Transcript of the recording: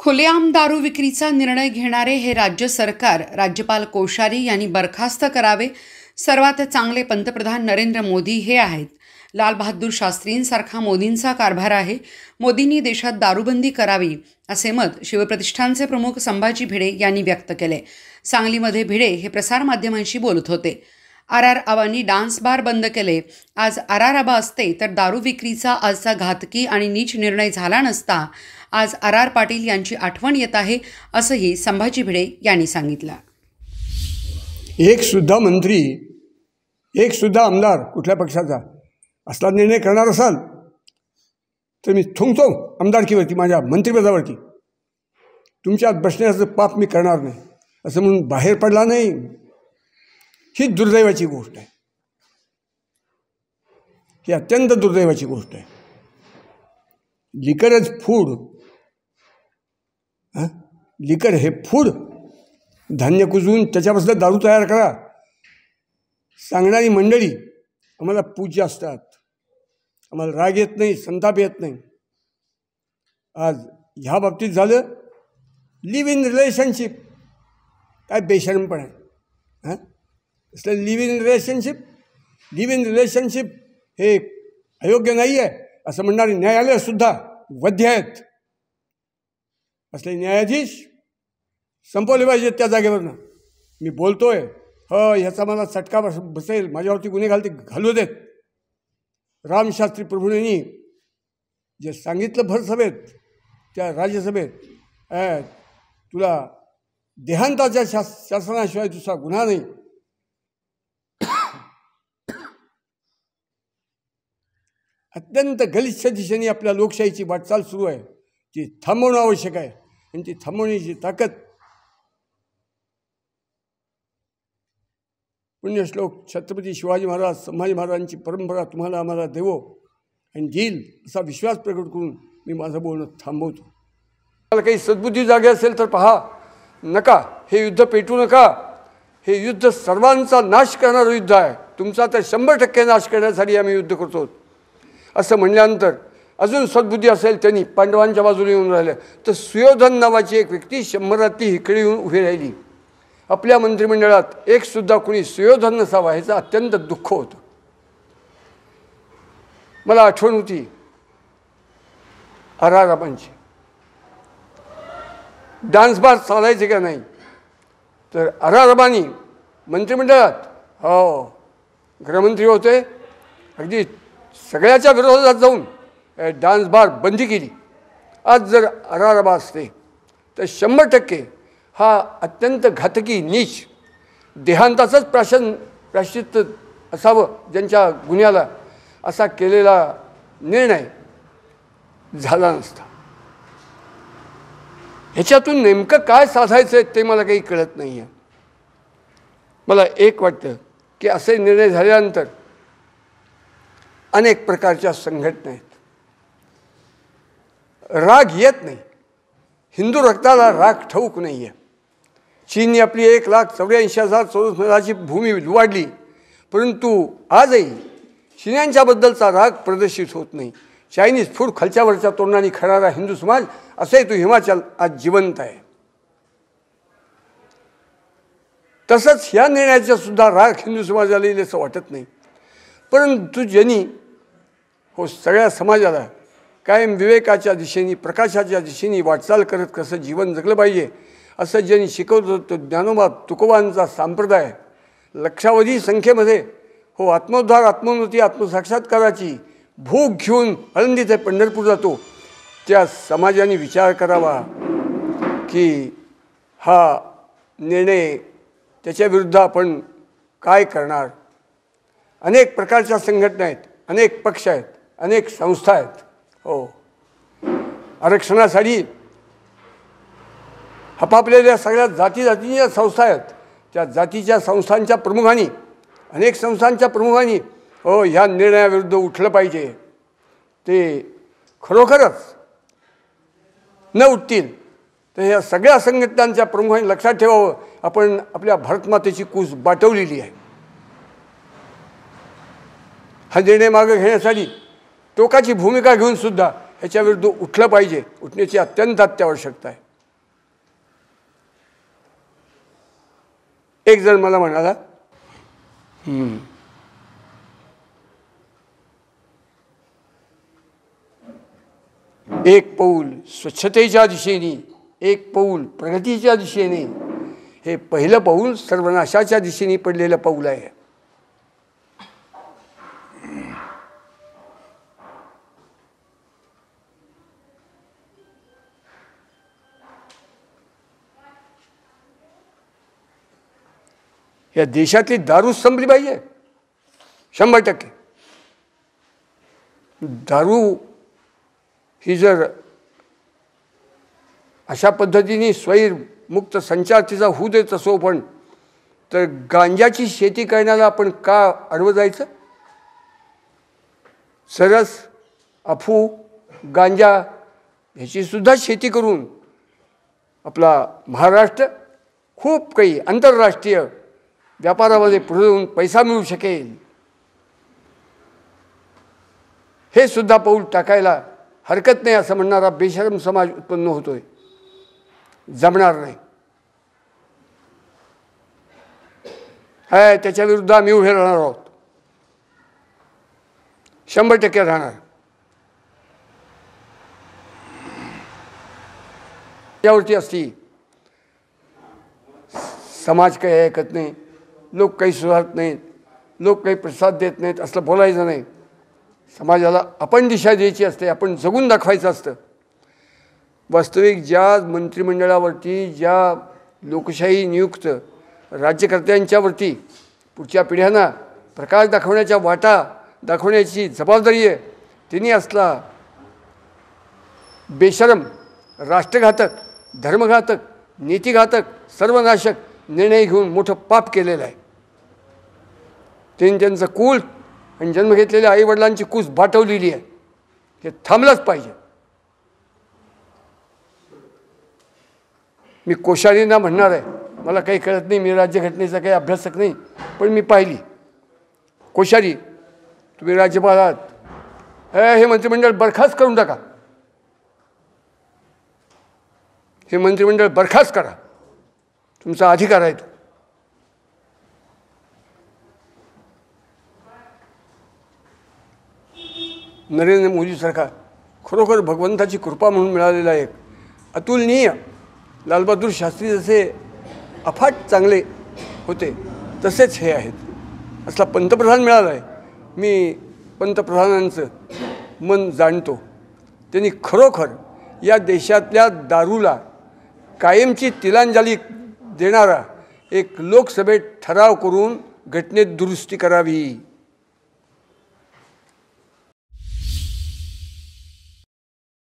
खुलेआम दारू विक्रीचा निर्णय घेणारे हे राज्य सरकार राज्यपाल कोश्यारी यांनी बरखास्त करावे सर्वात चांगले पंतप्रधान नरेंद्र मोदी हे आहेत लालबहादूर शास्त्रींसारखा मोदींचा कारभार आहे मोदींनी देशात दारूबंदी करावी असे मत शिवप्रतिष्ठानचे प्रमुख संभाजी भिडे यांनी व्यक्त केले सांगलीमध्ये भिडे हे प्रसारमाध्यमांशी बोलत होते आर आर आबांनी डान्स बार बंद केले आज आर आर आबा असते तर दारू विक्रीचा आजचा घातकी आणि नीच निर्णय झाला नसता आज आर आर पाटील यांची आठवण येत आहे असंही संभाजी भिडे यांनी सांगितलं एकसुद्धा मंत्री एकसुद्धा आमदार कुठल्या पक्षाचा असला निर्णय करणार असाल तर मी थुंकतो आमदारकीवरती माझ्या मंत्रिपदावरती तुमच्यात बसण्याचं पाप मी करणार नाही असं म्हणून बाहेर पडला नाही ही दुर्दैवाची गोष्ट आहे ही अत्यंत दुर्दैवाची गोष्ट आहे लिकरज फूड लिकर हे फूड धान्य कुजवून त्याच्यापासून दारू तयार करा सांगणारी मंडळी आम्हाला पूज्य असतात आम्हाला राग येत नाही संताप येत नाही आज ह्या बाबतीत झालं लिव्ह इन रिलेशनशिप काय बेशरणपण आहे हां असलं live in relationship live in relationship हे अयोग्य नाही आहे असं म्हणणारे न्यायालयसुद्धा वध्य आहेत असले न्यायाधीश संपवले पाहिजेत त्या जागेवरनं मी बोलतोय ह ह्याचा मला चटका बस बसेल माझ्यावरती गुन्हे घालते घालू देत रामशास्त्री प्रभूंनी जे सांगितलं भरसभेत त्या राज्यसभेत तुला देहांताच्या शास शासनाशिवाय दुसरा गुन्हा नाही अत्यंत गलिच्छ दिशेने आपल्या लोकशाहीची वाटचाल सुरू आहे ती थांबवणं आवश्यक आहे आणि ती थांबवण्याची ताकद पुण्यश्लोक छत्रपती शिवाजी महाराज संभाजी महाराजांची परंपरा तुम्हाला आम्हाला देवो आणि देईल असा विश्वास प्रकट करून मी माझं बोलणं थांबवतो मला काही सद्बुद्धी जागे असेल तर पहा नका हे युद्ध पेटू नका हे युद्ध सर्वांचा नाश करणारं युद्ध आहे तुमचा तर शंभर टक्के नाश करण्यासाठी आम्ही युद्ध करतो असं म्हणल्यानंतर अजून सद्बुद्धी असेल त्यांनी पांडवांच्या बाजूने येऊन राहिल्या तर सुयोधन नावाची एक व्यक्ती शंभरातली हिकडे येऊन उभी राहिली आपल्या मंत्रिमंडळात एकसुद्धा कुणी सुयोधन नसावा ह्याचं अत्यंत दुःख होतं मला आठवण होती आरारामांची डान्स बार चालायचे का नाही तर आरारामानी मंत्रिमंडळात हो गृहमंत्री होते अगदी सगळ्याच्या विरोधात जाऊन डान्स बार बंदी केली आज जर अरारबा असते तर शंभर टक्के हा अत्यंत घातकी नीच देहांताचंच प्राशन प्राश्चित असावं ज्यांच्या गुन्ह्याला असा केलेला निर्णय झाला नसता ह्याच्यातून नेमकं काय साधायचं आहे ते मला काही कळत नाही आहे मला एक वाटतं की असे निर्णय झाल्यानंतर अनेक प्रकारच्या संघटना आहेत राग येत नाही हिंदू रक्ताला राग ठाऊक नाही आहे चीनने आपली एक लाख चौऱ्याऐंशी हजार चौदा हजाराची भूमी वाढली परंतु आजही चिन्यांच्याबद्दलचा राग प्रदर्शित होत नाही चायनीज फूड खालच्यावरच्या तोंडाने खणारा हिंदू समाज असे तो हिमाचल आज जिवंत आहे तसंच ह्या निर्णयाचा सुद्धा राग हिंदू समाजाला येईल असं वाटत नाही परंतु ज्यांनी हो सगळ्या समाजाला कायम विवेकाच्या दिशेने प्रकाशाच्या दिशेने वाटचाल करत कसं जीवन जगलं पाहिजे असं ज्यांनी शिकवलं तो ज्ञानोबा तुकोबांचा संप्रदाय लक्षावधी संख्येमध्ये हो आत्मोद्धार आत्मोन्नती आत्मसाक्षात्काराची भूक घेऊन आनंदी ते पंढरपूर जातो त्या समाजाने विचार करावा की हा निर्णय त्याच्याविरुद्ध आपण काय करणार अनेक प्रकारच्या संघटना आहेत अनेक पक्ष आहेत अनेक संस्था आहेत हो आरक्षणासाठी हपापलेल्या सगळ्या जाती जातीच्या संस्था आहेत त्या जातीच्या संस्थांच्या प्रमुखांनी अनेक संस्थांच्या प्रमुखांनी हो ह्या निर्णयाविरुद्ध उठलं पाहिजे ते खरोखरच न उठतील तर ह्या सगळ्या संघटनांच्या प्रमुखांनी लक्षात ठेवावं आपण आपल्या भारतमातेची कूस बाटवलेली आहे हा निर्णय मागं घेण्यासाठी टोकाची भूमिका घेऊन सुद्धा ह्याच्याविरुद्ध उठलं पाहिजे उठण्याची अत्यंत अत्यावश्यकता आहे एक जण मला म्हणाला एक पाऊल स्वच्छतेच्या दिशेने एक पाऊल प्रगतीच्या दिशेने हे पहिलं पाऊल सर्वनाशाच्या दिशेने पडलेलं पाऊल आहे या देशातली दारू संपली पाहिजे शंभर टक्के दारू ही जर अशा पद्धतीने स्वैरमुक्त संचार तिचा होऊ देत असो पण तर गांजाची शेती करण्याला आपण का अडवं जायचं सरस अफू गांजा ह्याची सुद्धा शेती करून आपला महाराष्ट्र खूप काही आंतरराष्ट्रीय व्यापारामध्ये पुढे जाऊन पैसा मिळू शकेल हे सुद्धा पाऊल टाकायला हरकत नाही असं म्हणणारा बेशरम समाज उत्पन्न होतोय जमणार नाही हाय त्याच्याविरुद्ध आम्ही उभे राहणार आहोत शंभर टक्के राहणार त्यावरती असती समाज काही ऐकत नाही लोक काही सुधारत नाहीत लोक काही प्रसाद देत नाहीत असं बोलायचं नाही समाजाला आपण दिशा द्यायची असते आपण जगून दाखवायचं असतं वास्तविक ज्या मंत्रिमंडळावरती ज्या लोकशाही नियुक्त राज्यकर्त्यांच्यावरती पुढच्या पिढ्यांना प्रकाश दाखवण्याच्या वाटा दाखवण्याची जबाबदारी आहे त्यांनी असला बेशरम राष्ट्रघातक धर्मघातक नीतिघातक सर्वनाशक निर्णय घेऊन मोठं पाप केलेलं आहे त्यांनी त्यांचं कुल आणि जन्म घेतलेल्या आईवडिलांची कूस भाटवलेली आहे ते थांबलंच पाहिजे मी कोशारींना म्हणणार आहे मला काही कळत नाही मी राज्यघटनेचा काही अभ्यासक नाही पण मी पाहिली कोशारी तुम्ही राज्यपाल आहात हे मंत्रिमंडळ बरखास्त करून टाका हे मंत्रिमंडळ बरखास्त करा तुमचा अधिकार आहे तो नरेंद्र मोदी खरोखर भगवंताची कृपा म्हणून मिळालेला एक अतुलनीय लालबहादूर शास्त्री जसे अफाट चांगले होते तसेच हे आहेत असला पंतप्रधान मिळाला आहे मी पंतप्रधानांचं मन जाणतो त्यांनी खरोखर या देशातल्या दारूला कायमची तिलांजली देणारा एक लोकसभेत ठराव करून घटनेत दुरुस्ती करावी